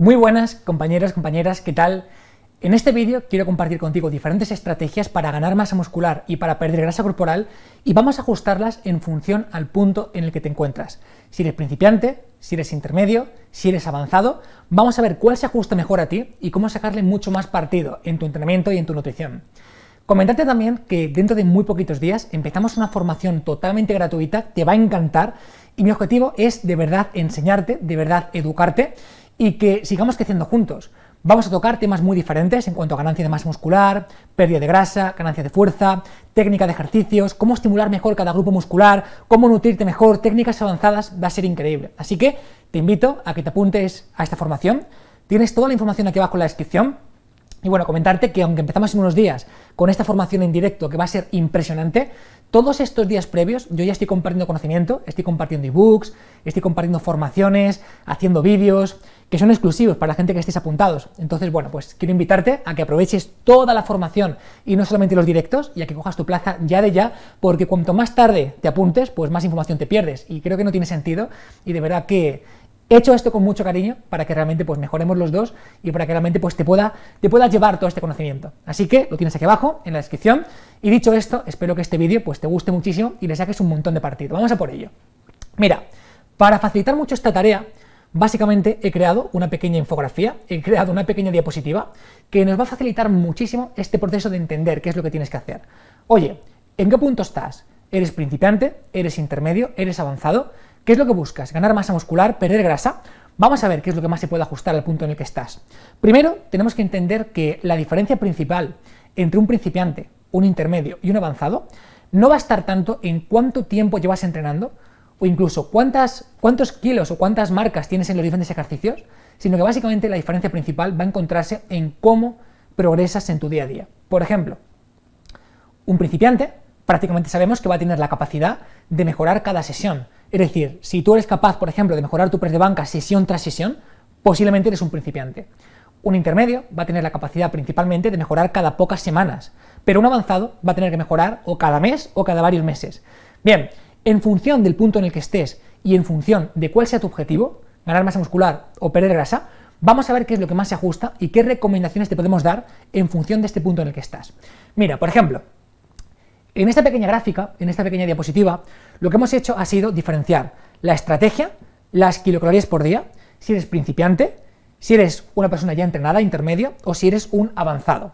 Muy buenas compañeros, compañeras, ¿qué tal? En este vídeo quiero compartir contigo diferentes estrategias para ganar masa muscular y para perder grasa corporal y vamos a ajustarlas en función al punto en el que te encuentras. Si eres principiante, si eres intermedio, si eres avanzado, vamos a ver cuál se ajusta mejor a ti y cómo sacarle mucho más partido en tu entrenamiento y en tu nutrición. Comentarte también que dentro de muy poquitos días empezamos una formación totalmente gratuita, te va a encantar y mi objetivo es de verdad enseñarte, de verdad educarte y que sigamos creciendo juntos. Vamos a tocar temas muy diferentes en cuanto a ganancia de masa muscular, pérdida de grasa, ganancia de fuerza, técnica de ejercicios, cómo estimular mejor cada grupo muscular, cómo nutrirte mejor, técnicas avanzadas, va a ser increíble. Así que te invito a que te apuntes a esta formación. Tienes toda la información aquí abajo en la descripción. Y bueno, comentarte que aunque empezamos en unos días con esta formación en directo que va a ser impresionante, todos estos días previos yo ya estoy compartiendo conocimiento, estoy compartiendo ebooks, estoy compartiendo formaciones, haciendo vídeos que son exclusivos para la gente que estéis apuntados. Entonces, bueno, pues quiero invitarte a que aproveches toda la formación y no solamente los directos y a que cojas tu plaza ya de ya, porque cuanto más tarde te apuntes, pues más información te pierdes y creo que no tiene sentido y de verdad que He hecho esto con mucho cariño para que realmente pues mejoremos los dos y para que realmente pues te pueda, te llevar todo este conocimiento. Así que lo tienes aquí abajo en la descripción y dicho esto, espero que este vídeo pues te guste muchísimo y le saques un montón de partido. Vamos a por ello. Mira, para facilitar mucho esta tarea, básicamente he creado una pequeña infografía, he creado una pequeña diapositiva que nos va a facilitar muchísimo este proceso de entender qué es lo que tienes que hacer. Oye, ¿en qué punto estás? ¿Eres principiante? ¿Eres intermedio? ¿Eres avanzado? ¿Qué es lo que buscas? ¿Ganar masa muscular? ¿Perder grasa? Vamos a ver qué es lo que más se puede ajustar al punto en el que estás. Primero, tenemos que entender que la diferencia principal entre un principiante, un intermedio y un avanzado no va a estar tanto en cuánto tiempo llevas entrenando o incluso cuántas, cuántos kilos o cuántas marcas tienes en los diferentes ejercicios, sino que básicamente la diferencia principal va a encontrarse en cómo progresas en tu día a día. Por ejemplo, un principiante prácticamente sabemos que va a tener la capacidad de mejorar cada sesión, es decir, si tú eres capaz, por ejemplo, de mejorar tu precio de banca sesión tras sesión, posiblemente eres un principiante. Un intermedio va a tener la capacidad principalmente de mejorar cada pocas semanas, pero un avanzado va a tener que mejorar o cada mes o cada varios meses. Bien, en función del punto en el que estés y en función de cuál sea tu objetivo, ganar masa muscular o perder grasa, vamos a ver qué es lo que más se ajusta y qué recomendaciones te podemos dar en función de este punto en el que estás. Mira, por ejemplo, en esta pequeña gráfica, en esta pequeña diapositiva, lo que hemos hecho ha sido diferenciar la estrategia, las kilocalorías por día, si eres principiante, si eres una persona ya entrenada, intermedia, o si eres un avanzado.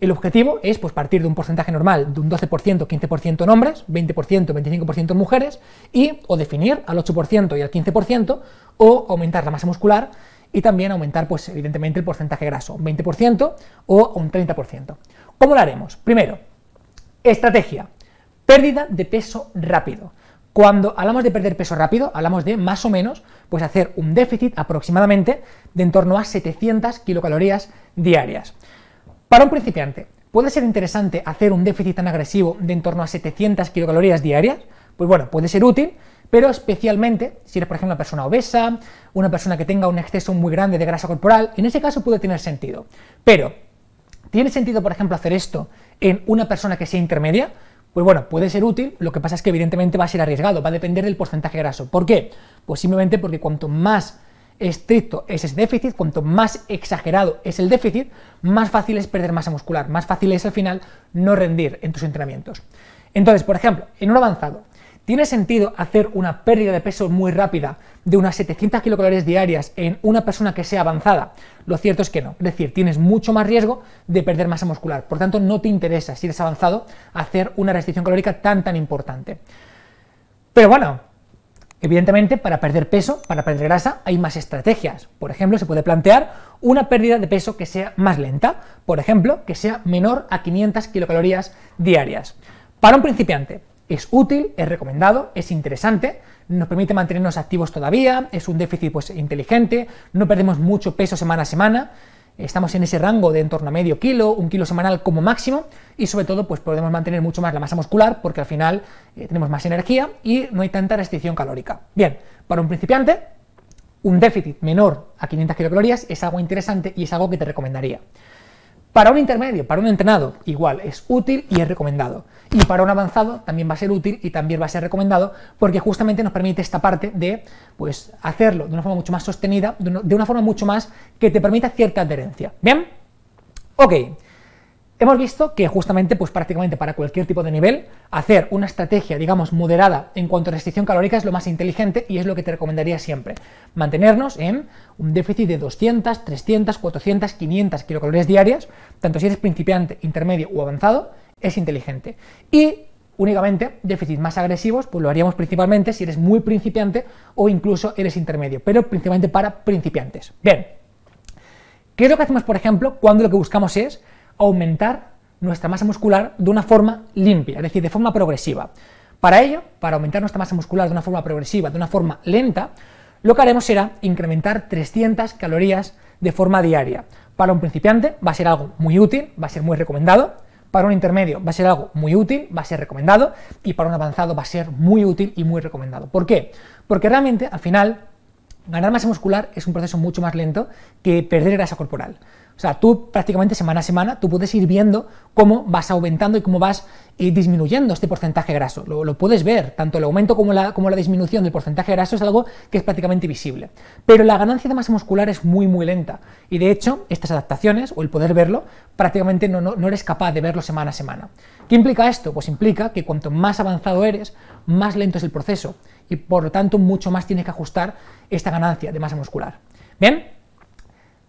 El objetivo es pues, partir de un porcentaje normal de un 12%, 15% en hombres, 20%, 25% en mujeres, y o definir al 8% y al 15%, o aumentar la masa muscular y también aumentar, pues, evidentemente, el porcentaje graso, un 20% o un 30%. ¿Cómo lo haremos? Primero, Estrategia. Pérdida de peso rápido. Cuando hablamos de perder peso rápido, hablamos de más o menos, pues hacer un déficit aproximadamente de en torno a 700 kilocalorías diarias. Para un principiante, ¿puede ser interesante hacer un déficit tan agresivo de en torno a 700 kilocalorías diarias? Pues bueno, puede ser útil, pero especialmente si eres, por ejemplo, una persona obesa, una persona que tenga un exceso muy grande de grasa corporal, en ese caso puede tener sentido. Pero ¿Tiene sentido, por ejemplo, hacer esto en una persona que sea intermedia? Pues bueno, puede ser útil, lo que pasa es que evidentemente va a ser arriesgado, va a depender del porcentaje graso. ¿Por qué? Pues simplemente porque cuanto más estricto es ese déficit, cuanto más exagerado es el déficit, más fácil es perder masa muscular, más fácil es al final no rendir en tus entrenamientos. Entonces, por ejemplo, en un avanzado, ¿Tiene sentido hacer una pérdida de peso muy rápida de unas 700 kilocalorías diarias en una persona que sea avanzada? Lo cierto es que no. Es decir, tienes mucho más riesgo de perder masa muscular. Por tanto, no te interesa, si eres avanzado, hacer una restricción calórica tan, tan importante. Pero bueno, evidentemente para perder peso, para perder grasa, hay más estrategias. Por ejemplo, se puede plantear una pérdida de peso que sea más lenta. Por ejemplo, que sea menor a 500 kilocalorías diarias. Para un principiante, es útil, es recomendado, es interesante, nos permite mantenernos activos todavía, es un déficit pues, inteligente, no perdemos mucho peso semana a semana, estamos en ese rango de en torno a medio kilo, un kilo semanal como máximo, y sobre todo pues podemos mantener mucho más la masa muscular porque al final eh, tenemos más energía y no hay tanta restricción calórica. Bien, para un principiante, un déficit menor a 500 kilocalorías es algo interesante y es algo que te recomendaría. Para un intermedio, para un entrenado, igual, es útil y es recomendado. Y para un avanzado también va a ser útil y también va a ser recomendado porque justamente nos permite esta parte de pues, hacerlo de una forma mucho más sostenida, de una forma mucho más que te permita cierta adherencia. ¿Bien? Ok. Hemos visto que justamente, pues prácticamente para cualquier tipo de nivel, hacer una estrategia, digamos, moderada en cuanto a restricción calórica es lo más inteligente y es lo que te recomendaría siempre. Mantenernos en un déficit de 200, 300, 400, 500 kilocalorías diarias, tanto si eres principiante, intermedio o avanzado, es inteligente. Y únicamente déficits más agresivos, pues lo haríamos principalmente si eres muy principiante o incluso eres intermedio, pero principalmente para principiantes. Bien, ¿qué es lo que hacemos, por ejemplo, cuando lo que buscamos es aumentar nuestra masa muscular de una forma limpia, es decir, de forma progresiva. Para ello, para aumentar nuestra masa muscular de una forma progresiva, de una forma lenta, lo que haremos será incrementar 300 calorías de forma diaria. Para un principiante va a ser algo muy útil, va a ser muy recomendado. Para un intermedio va a ser algo muy útil, va a ser recomendado. Y para un avanzado va a ser muy útil y muy recomendado. ¿Por qué? Porque realmente al final ganar masa muscular es un proceso mucho más lento que perder grasa corporal. O sea, tú prácticamente semana a semana, tú puedes ir viendo cómo vas aumentando y cómo vas eh, disminuyendo este porcentaje graso. Lo, lo, puedes ver, tanto el aumento como la, como la disminución del porcentaje graso es algo que es prácticamente visible. Pero la ganancia de masa muscular es muy, muy lenta. Y de hecho, estas adaptaciones o el poder verlo, prácticamente no, no eres capaz de verlo semana a semana. ¿Qué implica esto? Pues implica que cuanto más avanzado eres más lento es el proceso y por lo tanto mucho más tienes que ajustar esta ganancia de masa muscular. ¿Bien?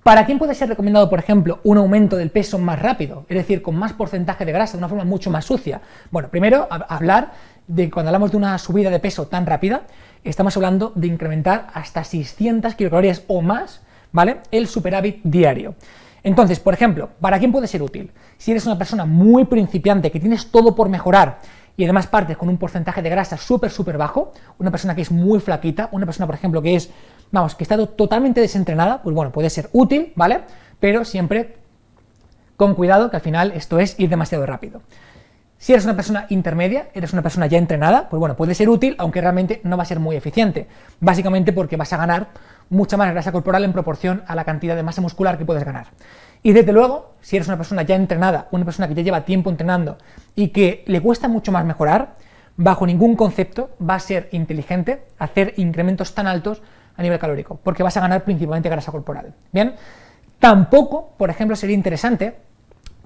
¿Para quién puede ser recomendado, por ejemplo, un aumento del peso más rápido? Es decir, con más porcentaje de grasa, de una forma mucho más sucia. Bueno, primero, hablar de cuando hablamos de una subida de peso tan rápida, estamos hablando de incrementar hasta 600 kilocalorías o más, ¿vale? El superávit diario. Entonces, por ejemplo, ¿para quién puede ser útil? Si eres una persona muy principiante, que tienes todo por mejorar y además partes con un porcentaje de grasa súper, súper bajo, una persona que es muy flaquita, una persona, por ejemplo, que es, vamos, que estado totalmente desentrenada, pues bueno, puede ser útil, ¿vale? Pero siempre con cuidado, que al final esto es ir demasiado rápido. Si eres una persona intermedia, eres una persona ya entrenada, pues bueno, puede ser útil, aunque realmente no va a ser muy eficiente. Básicamente porque vas a ganar mucha más grasa corporal en proporción a la cantidad de masa muscular que puedes ganar. Y desde luego, si eres una persona ya entrenada, una persona que ya lleva tiempo entrenando y que le cuesta mucho más mejorar, bajo ningún concepto va a ser inteligente hacer incrementos tan altos a nivel calórico, porque vas a ganar principalmente grasa corporal. Bien, tampoco, por ejemplo, sería interesante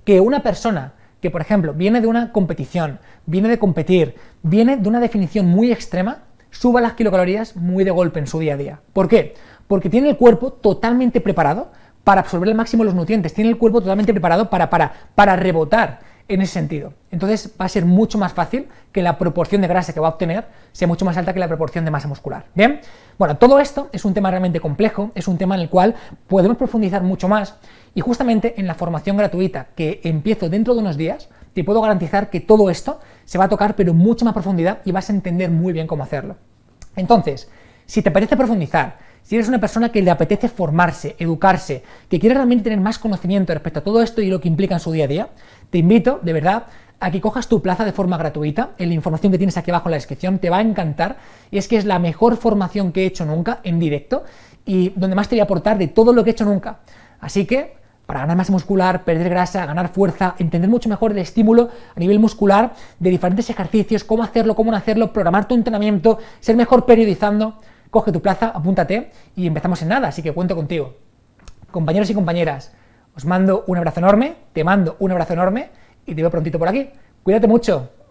que una persona que, por ejemplo, viene de una competición, viene de competir, viene de una definición muy extrema, suba las kilocalorías muy de golpe en su día a día. ¿Por qué? Porque tiene el cuerpo totalmente preparado para absorber al máximo los nutrientes, tiene el cuerpo totalmente preparado para, para rebotar en ese sentido. Entonces va a ser mucho más fácil que la proporción de grasa que va a obtener sea mucho más alta que la proporción de masa muscular. Bien, bueno, todo esto es un tema realmente complejo, es un tema en el cual podemos profundizar mucho más y justamente en la formación gratuita que empiezo dentro de unos días, te puedo garantizar que todo esto se va a tocar pero mucha más profundidad y vas a entender muy bien cómo hacerlo. Entonces, si te parece profundizar, si eres una persona que le apetece formarse, educarse, que quiere realmente tener más conocimiento respecto a todo esto y lo que implica en su día a día, te invito, de verdad, a que cojas tu plaza de forma gratuita. En la información que tienes aquí abajo en la descripción te va a encantar. Y es que es la mejor formación que he hecho nunca en directo y donde más te voy a aportar de todo lo que he hecho nunca. Así que para ganar más muscular, perder grasa, ganar fuerza, entender mucho mejor el estímulo a nivel muscular de diferentes ejercicios, cómo hacerlo, cómo no hacerlo, programar tu entrenamiento, ser mejor periodizando coge tu plaza, apúntate y empezamos en nada, así que cuento contigo. Compañeros y compañeras, os mando un abrazo enorme, te mando un abrazo enorme y te veo prontito por aquí. Cuídate mucho.